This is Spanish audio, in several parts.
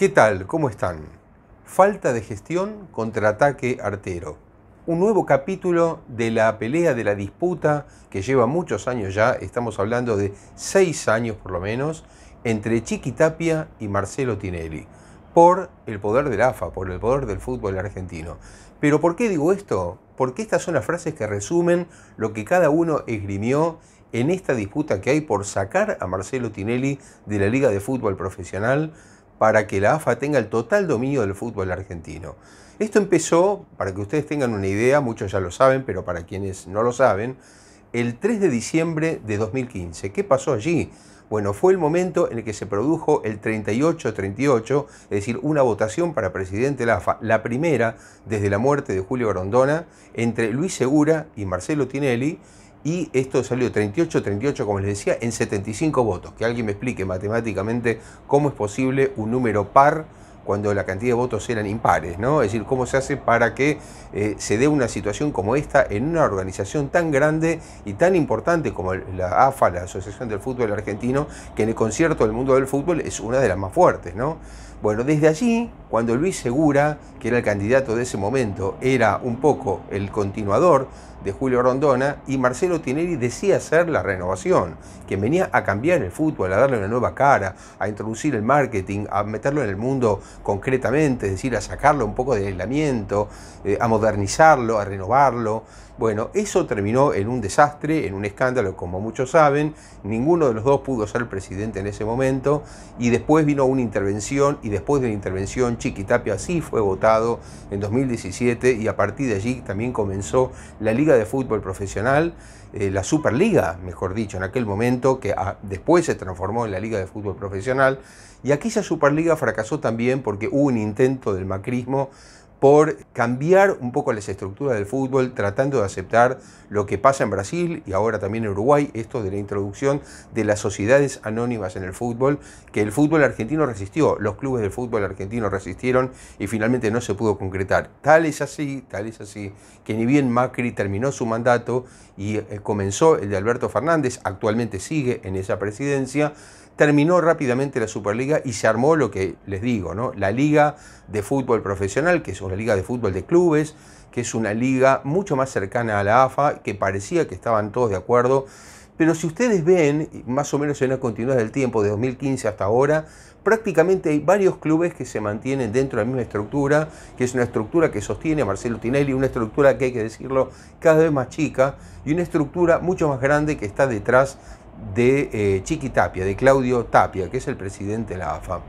¿Qué tal? ¿Cómo están? Falta de gestión contra ataque artero. Un nuevo capítulo de la pelea, de la disputa que lleva muchos años ya, estamos hablando de seis años por lo menos, entre Chiqui Tapia y Marcelo Tinelli, por el poder del AFA, por el poder del fútbol argentino. Pero ¿por qué digo esto? Porque estas son las frases que resumen lo que cada uno esgrimió en esta disputa que hay por sacar a Marcelo Tinelli de la Liga de Fútbol Profesional para que la AFA tenga el total dominio del fútbol argentino. Esto empezó, para que ustedes tengan una idea, muchos ya lo saben, pero para quienes no lo saben, el 3 de diciembre de 2015. ¿Qué pasó allí? Bueno, fue el momento en el que se produjo el 38-38, es decir, una votación para presidente de la AFA, la primera desde la muerte de Julio Grondona, entre Luis Segura y Marcelo Tinelli, y esto salió 38, 38, como les decía, en 75 votos. Que alguien me explique matemáticamente cómo es posible un número par cuando la cantidad de votos eran impares, ¿no? Es decir, cómo se hace para que eh, se dé una situación como esta en una organización tan grande y tan importante como la AFA, la Asociación del Fútbol Argentino, que en el concierto del mundo del fútbol es una de las más fuertes, ¿no? Bueno, desde allí, cuando Luis Segura, que era el candidato de ese momento, era un poco el continuador de Julio Rondona, y Marcelo Tinelli decía hacer la renovación, que venía a cambiar el fútbol, a darle una nueva cara, a introducir el marketing, a meterlo en el mundo concretamente, es decir, a sacarlo un poco del aislamiento, eh, a modernizarlo, a renovarlo. Bueno, eso terminó en un desastre, en un escándalo, como muchos saben. Ninguno de los dos pudo ser presidente en ese momento. Y después vino una intervención y después de la intervención Chiquitapia sí fue votado en 2017 y a partir de allí también comenzó la Liga de Fútbol Profesional, eh, la Superliga, mejor dicho, en aquel momento, que ah, después se transformó en la Liga de Fútbol Profesional. Y aquella Superliga fracasó también porque hubo un intento del macrismo por cambiar un poco las estructuras del fútbol, tratando de aceptar lo que pasa en Brasil y ahora también en Uruguay, esto de la introducción de las sociedades anónimas en el fútbol, que el fútbol argentino resistió, los clubes del fútbol argentino resistieron y finalmente no se pudo concretar. Tal es así, tal es así, que ni bien Macri terminó su mandato y eh, comenzó el de Alberto Fernández, actualmente sigue en esa presidencia, terminó rápidamente la Superliga y se armó lo que les digo, ¿no? La Liga de Fútbol Profesional, que es la Liga de Fútbol de Clubes, que es una liga mucho más cercana a la AFA, que parecía que estaban todos de acuerdo. Pero si ustedes ven, más o menos en la continuidad del tiempo, de 2015 hasta ahora, prácticamente hay varios clubes que se mantienen dentro de la misma estructura, que es una estructura que sostiene a Marcelo Tinelli, una estructura que hay que decirlo cada vez más chica y una estructura mucho más grande que está detrás de eh, Chiqui Tapia, de Claudio Tapia, que es el presidente de la AFA.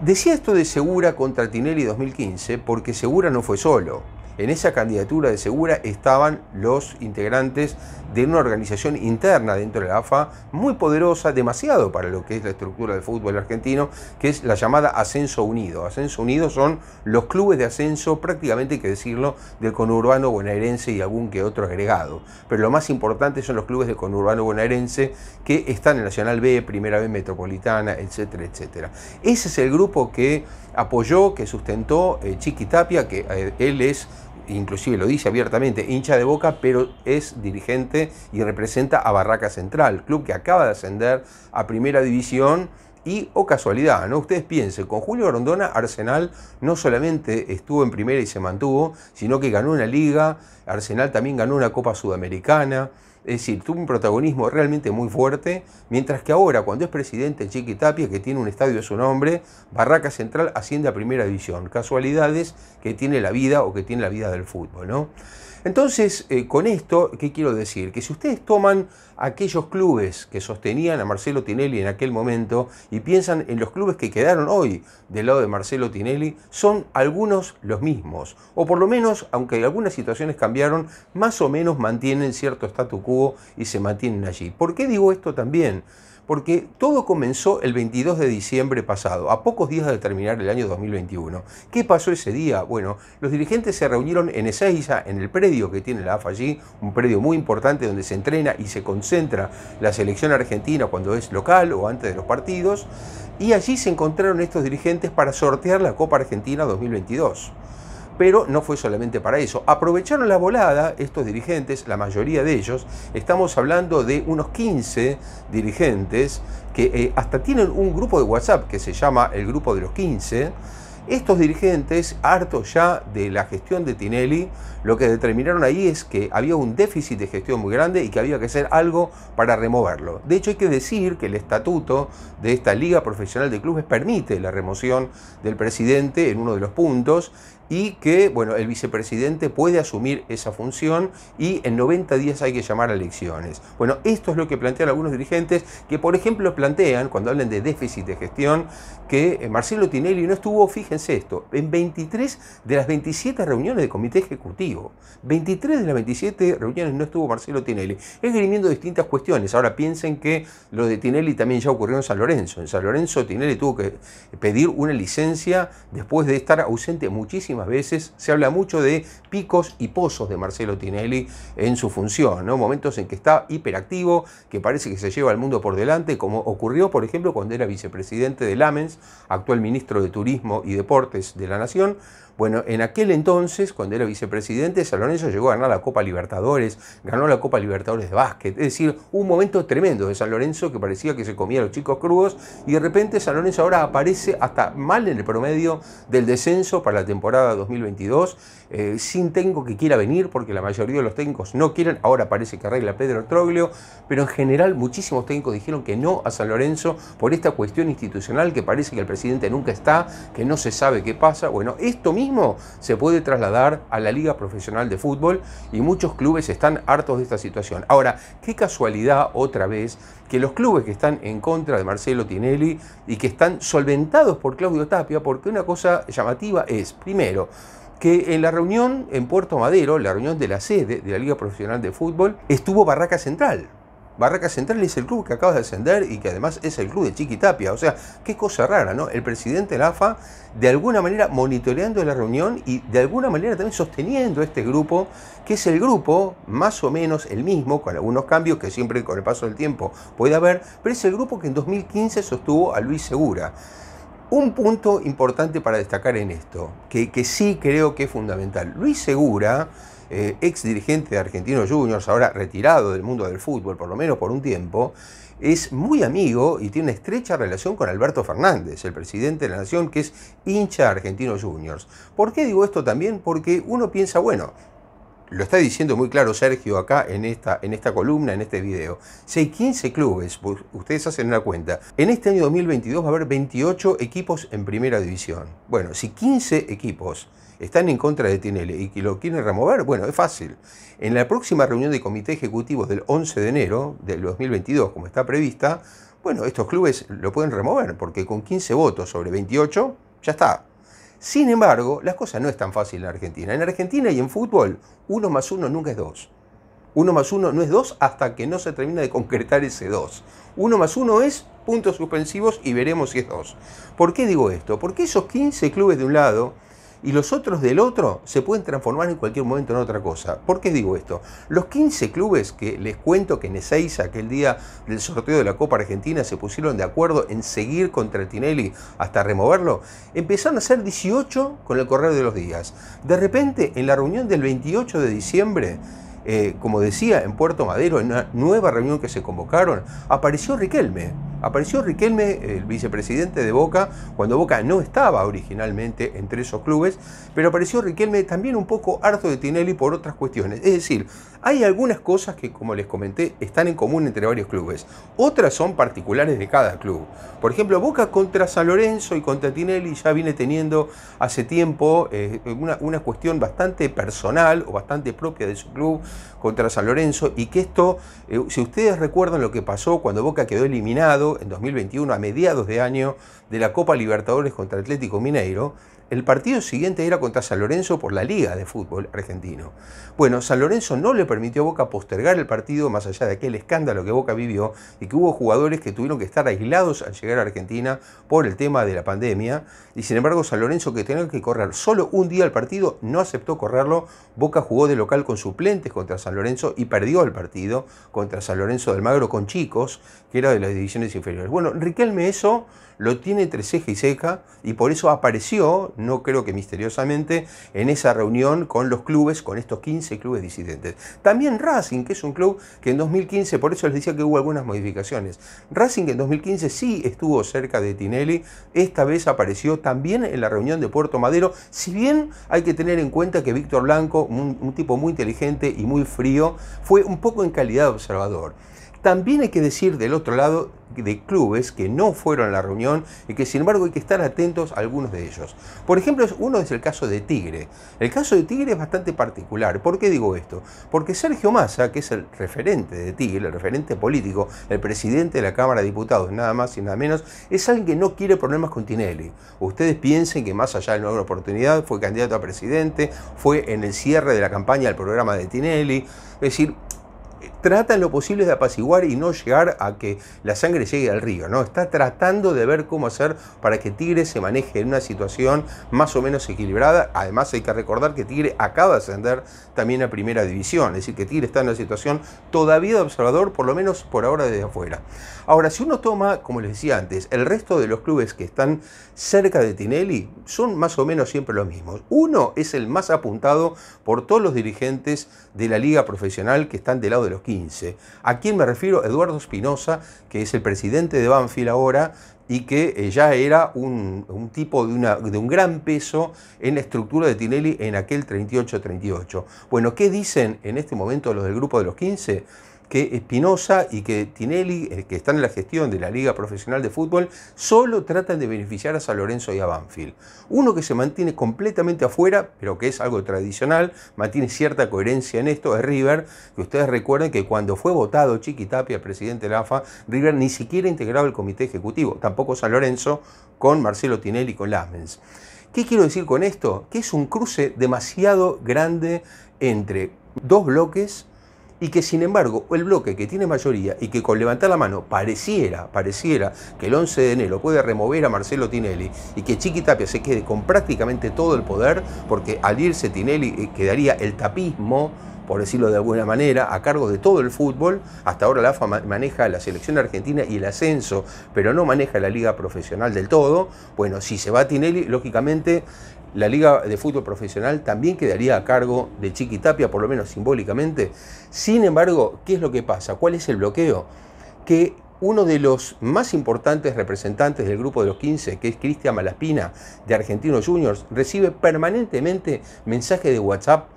Decía esto de Segura contra Tinelli 2015 porque Segura no fue solo. En esa candidatura de Segura estaban los integrantes de una organización interna dentro de la AFA muy poderosa, demasiado para lo que es la estructura del fútbol argentino, que es la llamada Ascenso Unido. Ascenso Unido son los clubes de ascenso, prácticamente hay que decirlo, del conurbano bonaerense y algún que otro agregado. Pero lo más importante son los clubes del conurbano bonaerense que están en Nacional B, Primera B Metropolitana, etcétera, etcétera. Ese es el grupo que apoyó, que sustentó eh, Chiqui Tapia, que eh, él es inclusive lo dice abiertamente, hincha de Boca, pero es dirigente y representa a Barraca Central, club que acaba de ascender a Primera División y, o oh casualidad, ¿no? Ustedes piensen, con Julio Rondona, Arsenal no solamente estuvo en primera y se mantuvo, sino que ganó una liga, Arsenal también ganó una Copa Sudamericana, es decir, tuvo un protagonismo realmente muy fuerte, mientras que ahora, cuando es presidente Chiqui Tapia, que tiene un estadio a su nombre, Barraca Central asciende a Primera División. Casualidades que tiene la vida o que tiene la vida del fútbol, ¿no? Entonces, eh, con esto, ¿qué quiero decir? Que si ustedes toman aquellos clubes que sostenían a Marcelo Tinelli en aquel momento y piensan en los clubes que quedaron hoy del lado de Marcelo Tinelli, son algunos los mismos. O por lo menos, aunque algunas situaciones cambiaron, más o menos mantienen cierto statu quo y se mantienen allí. ¿Por qué digo esto también? porque todo comenzó el 22 de diciembre pasado, a pocos días de terminar el año 2021. ¿Qué pasó ese día? Bueno, los dirigentes se reunieron en Ezeiza, en el predio que tiene la AFA allí, un predio muy importante donde se entrena y se concentra la selección argentina cuando es local o antes de los partidos, y allí se encontraron estos dirigentes para sortear la Copa Argentina 2022. Pero no fue solamente para eso. Aprovecharon la volada estos dirigentes, la mayoría de ellos. Estamos hablando de unos 15 dirigentes que eh, hasta tienen un grupo de WhatsApp que se llama el Grupo de los 15. Estos dirigentes, hartos ya de la gestión de Tinelli, lo que determinaron ahí es que había un déficit de gestión muy grande y que había que hacer algo para removerlo. De hecho, hay que decir que el estatuto de esta Liga Profesional de Clubes permite la remoción del presidente en uno de los puntos y que, bueno, el vicepresidente puede asumir esa función y en 90 días hay que llamar a elecciones. Bueno, esto es lo que plantean algunos dirigentes que, por ejemplo, plantean, cuando hablan de déficit de gestión, que eh, Marcelo Tinelli no estuvo, fíjense esto, en 23 de las 27 reuniones de comité ejecutivo. 23 de las 27 reuniones no estuvo Marcelo Tinelli, esgrimiendo distintas cuestiones. Ahora piensen que lo de Tinelli también ya ocurrió en San Lorenzo. En San Lorenzo Tinelli tuvo que pedir una licencia después de estar ausente muchísimo veces. Se habla mucho de picos y pozos de Marcelo Tinelli en su función, Momentos en que está hiperactivo, que parece que se lleva al mundo por delante, como ocurrió, por ejemplo, cuando era vicepresidente de Lamens, actual ministro de Turismo y Deportes de la Nación, bueno, en aquel entonces, cuando era vicepresidente, San Lorenzo llegó a ganar la Copa Libertadores, ganó la Copa Libertadores de básquet. Es decir, un momento tremendo de San Lorenzo que parecía que se comía a los chicos crudos y de repente San Lorenzo ahora aparece hasta mal en el promedio del descenso para la temporada 2022 eh, sin técnico que quiera venir, porque la mayoría de los técnicos no quieren, ahora parece que arregla Pedro Troglio, pero en general muchísimos técnicos dijeron que no a San Lorenzo por esta cuestión institucional que parece que el presidente nunca está, que no se sabe qué pasa. Bueno, esto mismo se puede trasladar a la Liga Profesional de Fútbol y muchos clubes están hartos de esta situación. Ahora, qué casualidad otra vez que los clubes que están en contra de Marcelo Tinelli y que están solventados por Claudio Tapia, porque una cosa llamativa es, primero, que en la reunión en Puerto Madero, la reunión de la sede de la Liga Profesional de Fútbol, estuvo Barraca Central. Barraca Central es el club que acaba de ascender y que además es el club de Chiquitapia. O sea, qué cosa rara, ¿no? El presidente de de alguna manera monitoreando la reunión y de alguna manera también sosteniendo este grupo, que es el grupo más o menos el mismo, con algunos cambios que siempre con el paso del tiempo puede haber, pero es el grupo que en 2015 sostuvo a Luis Segura. Un punto importante para destacar en esto, que, sí creo que es fundamental. Luis Segura, eh, ex dirigente de Argentinos Juniors, ahora retirado del mundo del fútbol, por lo menos por un tiempo, es muy amigo y tiene una estrecha relación con Alberto Fernández, el presidente de la Nación, que es hincha de Argentinos Juniors. ¿Por qué digo esto también? Porque uno piensa, bueno, lo está diciendo muy claro Sergio acá en esta, en esta columna, en este video. Si hay 15 clubes, pues, ustedes hacen una cuenta, en este año 2022 va a haber 28 equipos en primera división. Bueno, si 15 equipos están en contra de Tinele y que lo quieren remover, bueno, es fácil. En la próxima reunión de comité ejecutivo del 11 de enero del 2022, como está prevista, bueno, estos clubes lo pueden remover, porque con 15 votos sobre 28, ya está, sin embargo, las cosas no es tan fácil en Argentina. En Argentina y en fútbol, uno más uno nunca es dos. Uno más uno no es dos hasta que no se termina de concretar ese dos. Uno más uno es puntos suspensivos y veremos si es dos. ¿Por qué digo esto? Porque esos 15 clubes de un lado y los otros del otro se pueden transformar en cualquier momento en otra cosa. ¿Por qué digo esto? Los 15 clubes que les cuento que en Ezeiza, aquel día del sorteo de la Copa Argentina, se pusieron de acuerdo en seguir contra Tinelli hasta removerlo, empezaron a ser 18 con el correr de los días. De repente, en la reunión del 28 de diciembre, eh, como decía, en Puerto Madero, en una nueva reunión que se convocaron, apareció Riquelme Apareció Riquelme, el vicepresidente de Boca, cuando Boca no estaba originalmente entre esos clubes, pero apareció Riquelme también un poco harto de Tinelli por otras cuestiones. Es decir, hay algunas cosas que, como les comenté, están en común entre varios clubes. Otras son particulares de cada club. Por ejemplo, Boca contra San Lorenzo y contra Tinelli ya viene teniendo hace tiempo eh, una, cuestión bastante personal o bastante propia de su club contra San Lorenzo y que esto, eh, si ustedes recuerdan lo que pasó cuando Boca quedó eliminado, en 2021 a mediados de año de la Copa Libertadores contra Atlético Mineiro el partido siguiente era contra San Lorenzo por la Liga de Fútbol Argentino. Bueno, San Lorenzo no le permitió a Boca postergar el partido más allá de aquel escándalo que Boca vivió y que hubo jugadores que tuvieron que estar aislados al llegar a Argentina por el tema de la pandemia. Y sin embargo, San Lorenzo, que tenía que correr solo un día el partido, no aceptó correrlo. Boca jugó de local con suplentes contra San Lorenzo y perdió el partido contra San Lorenzo del Magro con chicos, que era de las divisiones inferiores. Bueno, Riquelme eso lo tiene entre ceja y ceja y por eso apareció no creo que misteriosamente, en esa reunión con los clubes, con estos 15 clubes disidentes. También Racing, que es un club que en 2015, por eso les decía que hubo algunas modificaciones, Racing en 2015 sí estuvo cerca de Tinelli, esta vez apareció también en la reunión de Puerto Madero, si bien hay que tener en cuenta que Víctor Blanco, un, un tipo muy inteligente y muy frío, fue un poco en calidad de observador. También hay que decir del otro lado de clubes que no fueron a la reunión y que sin embargo hay que estar atentos a algunos de ellos. Por ejemplo, uno es el caso de Tigre. El caso de Tigre es bastante particular. ¿Por qué digo esto? Porque Sergio Massa, que es el referente de Tigre, el referente político, el presidente de la Cámara de Diputados, nada más y nada menos, es alguien que no quiere problemas con Tinelli. Ustedes piensen que más allá de nueva oportunidad, fue candidato a presidente, fue en el cierre de la campaña del programa de Tinelli. Es decir, trata lo posible de apaciguar y no llegar a que la sangre llegue al río, ¿no? Está tratando de ver cómo hacer para que Tigre se maneje en una situación más o menos equilibrada. Además hay que recordar que Tigre acaba de ascender también a primera división, es decir, que Tigre está en una situación todavía de observador, por lo menos por ahora desde afuera. Ahora, si uno toma, como les decía antes, el resto de los clubes que están cerca de Tinelli, son más o menos siempre los mismos. Uno es el más apuntado por todos los dirigentes de la liga profesional que están del lado de los ¿A quién me refiero? Eduardo Espinosa, que es el presidente de Banfield ahora y que eh, ya era un, tipo de, de, un gran peso en la estructura de Tinelli en aquel 38-38. Bueno, ¿qué dicen en este momento los del grupo de los 15? que Espinosa y que Tinelli, eh, que están en la gestión de la Liga Profesional de Fútbol, solo tratan de beneficiar a San Lorenzo y a Banfield. Uno que se mantiene completamente afuera, pero que es algo tradicional, mantiene cierta coherencia en esto, es River, que ustedes recuerden que cuando fue votado Tapia presidente de la AFA, River ni siquiera integraba el comité ejecutivo, tampoco San Lorenzo, con Marcelo Tinelli con Lamens. ¿Qué quiero decir con esto? Que es un cruce demasiado grande entre dos bloques y que sin embargo el bloque que tiene mayoría y que con levantar la mano pareciera, pareciera que el 11 de enero puede remover a Marcelo Tinelli y que Chiqui Tapia se quede con prácticamente todo el poder, porque al irse Tinelli eh, quedaría el tapismo por decirlo de alguna manera, a cargo de todo el fútbol. Hasta ahora la AFA maneja la selección argentina y el ascenso, pero no maneja la liga profesional del todo. Bueno, si se va Tinelli, lógicamente la Liga de Fútbol Profesional también quedaría a cargo de Chiqui Tapia, por lo menos simbólicamente. Sin embargo, ¿qué es lo que pasa? ¿Cuál es el bloqueo? Que uno de los más importantes representantes del grupo de los 15, que es Cristian Malaspina, de Argentinos Juniors, recibe permanentemente mensajes de WhatsApp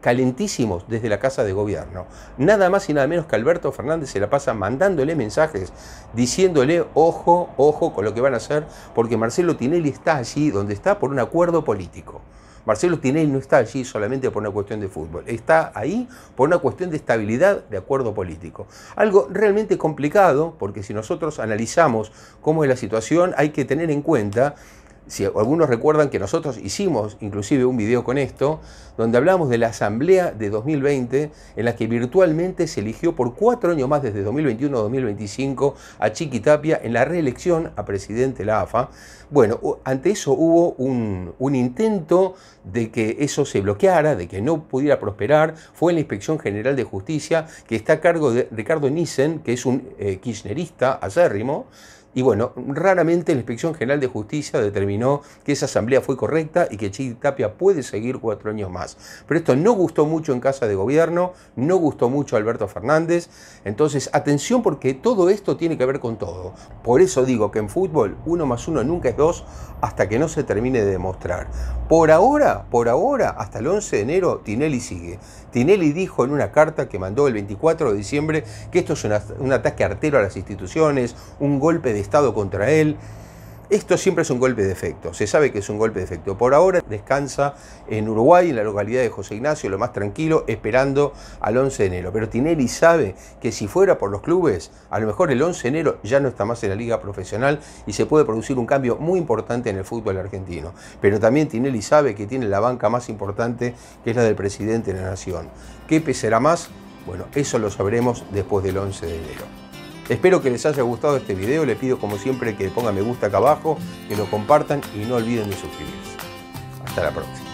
calentísimos desde la Casa de Gobierno. Nada más y nada menos que Alberto Fernández se la pasa mandándole mensajes, diciéndole, ojo, ojo con lo que van a hacer, porque Marcelo Tinelli está allí donde está por un acuerdo político. Marcelo Tinelli no está allí solamente por una cuestión de fútbol, está ahí por una cuestión de estabilidad de acuerdo político. Algo realmente complicado, porque si nosotros analizamos cómo es la situación, hay que tener en cuenta si algunos recuerdan que nosotros hicimos inclusive un video con esto, donde hablamos de la asamblea de 2020, en la que virtualmente se eligió por cuatro años más desde 2021 a 2025 a Chiquitapia en la reelección a presidente de la AFA. Bueno, ante eso hubo un, intento de que eso se bloqueara, de que no pudiera prosperar, fue en la Inspección General de Justicia, que está a cargo de Ricardo Nissen, que es un eh, kirchnerista acérrimo, y bueno, raramente la Inspección General de Justicia determinó que esa asamblea fue correcta y que Chi Tapia puede seguir cuatro años más. Pero esto no gustó mucho en Casa de Gobierno, no gustó mucho Alberto Fernández. Entonces, atención porque todo esto tiene que ver con todo. Por eso digo que en fútbol uno más uno nunca es dos hasta que no se termine de demostrar. Por ahora, por ahora, hasta el 11 de enero, Tinelli sigue. Tinelli dijo en una carta que mandó el 24 de diciembre que esto es un ataque artero a las instituciones, un golpe de Estado contra él. Esto siempre es un golpe de efecto, se sabe que es un golpe de efecto. Por ahora descansa en Uruguay, en la localidad de José Ignacio, lo más tranquilo, esperando al 11 de enero. Pero Tinelli sabe que si fuera por los clubes, a lo mejor el 11 de enero ya no está más en la liga profesional y se puede producir un cambio muy importante en el fútbol argentino. Pero también Tinelli sabe que tiene la banca más importante, que es la del presidente de la Nación. ¿Qué pesará más? Bueno, eso lo sabremos después del 11 de enero. Espero que les haya gustado este video, les pido como siempre que pongan me gusta acá abajo, que lo compartan y no olviden de suscribirse. Hasta la próxima.